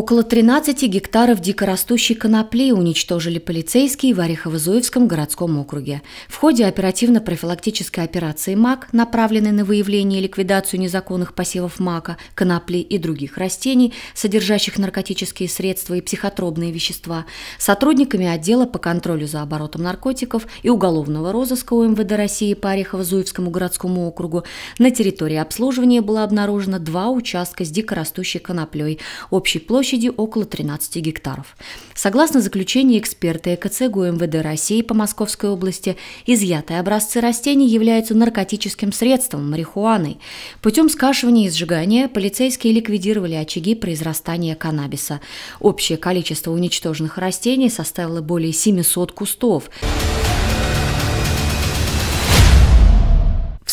Около 13 гектаров дикорастущей конопли уничтожили полицейские в Орехово-Зуевском городском округе. В ходе оперативно-профилактической операции МАК, направленной на выявление и ликвидацию незаконных посевов мака, конопли и других растений, содержащих наркотические средства и психотропные вещества, сотрудниками отдела по контролю за оборотом наркотиков и уголовного розыска УМВД России по Орехово-Зуевскому городскому округу на территории обслуживания было обнаружено два участка с дикорастущей коноплей, общей площадь площади около 13 гектаров. Согласно заключению эксперта ЭКЦ МВД России по Московской области, изъятые образцы растений являются наркотическим средством – марихуаной. Путем скашивания и сжигания полицейские ликвидировали очаги произрастания каннабиса. Общее количество уничтоженных растений составило более 700 кустов.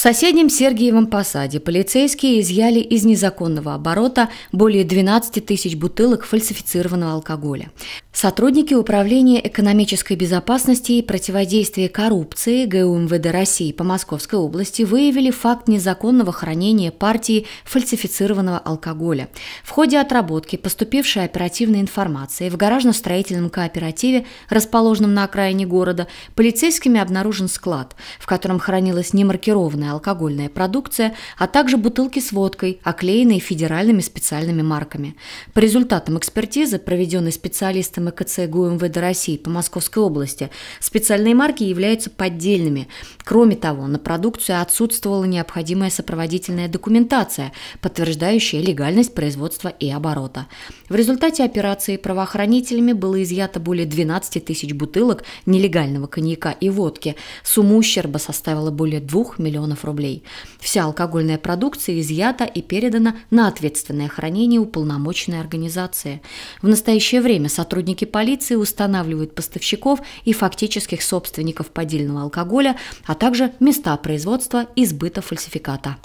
соседнем Сергиевом посаде полицейские изъяли из незаконного оборота более 12 тысяч бутылок фальсифицированного алкоголя. Сотрудники Управления экономической безопасности и противодействия коррупции ГУМВД эм России по Московской области выявили факт незаконного хранения партии фальсифицированного алкоголя. В ходе отработки поступившей оперативной информации в гаражно-строительном кооперативе, расположенном на окраине города, полицейскими обнаружен склад, в котором хранилось немаркированное алкогольная продукция, а также бутылки с водкой, оклеенные федеральными специальными марками. По результатам экспертизы, проведенной специалистами ЭКЦ ГУМВД России по Московской области, специальные марки являются поддельными. Кроме того, на продукцию отсутствовала необходимая сопроводительная документация, подтверждающая легальность производства и оборота. В результате операции правоохранителями было изъято более 12 тысяч бутылок нелегального коньяка и водки. Сумма ущерба составила более 2 миллионов рублей. Вся алкогольная продукция изъята и передана на ответственное хранение уполномоченной организации. В настоящее время сотрудники полиции устанавливают поставщиков и фактических собственников поддельного алкоголя, а также места производства и сбыта фальсификата.